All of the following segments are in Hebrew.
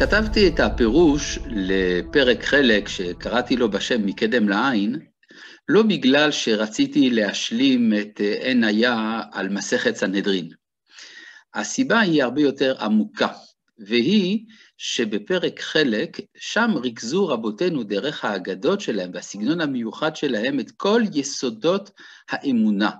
כתבתי את הפירוש לפרק חלק שקראתי לו בשם מקדם לעין, לא בגלל שרציתי להשלים את עין היה על מסכת סנהדרין. הסיבה היא הרבה יותר עמוקה, והיא שבפרק חלק, שם ריכזו רבותינו דרך האגדות שלהם והסגנון המיוחד שלהם את כל יסודות האמונה.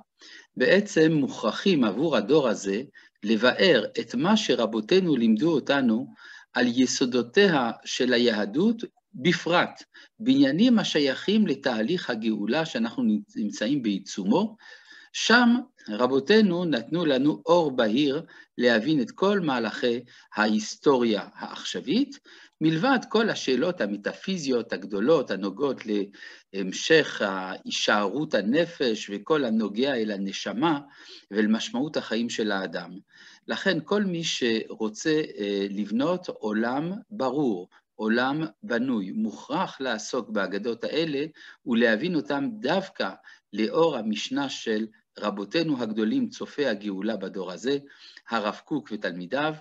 בעצם מוכרחים עבור הדור הזה לבאר את מה שרבותינו לימדו אותנו על יסודותיה של היהדות, בפרט בעניינים השייכים לתהליך הגאולה שאנחנו נמצאים בעיצומו, שם רבותינו נתנו לנו אור בהיר להבין את כל מהלכי ההיסטוריה העכשווית, מלבד כל השאלות המטאפיזיות הגדולות הנוגעות להמשך הישארות הנפש וכל הנוגע אל הנשמה ולמשמעות החיים של האדם. לכן כל מי שרוצה אה, לבנות עולם ברור, עולם בנוי, מוכרח לעסוק באגדות האלה ולהבין אותם דווקא לאור המשנה של רבותינו הגדולים צופי הגאולה בדור הזה, הרב קוק ותלמידיו,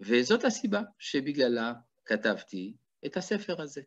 וזאת הסיבה שבגללה כתבתי את הספר הזה.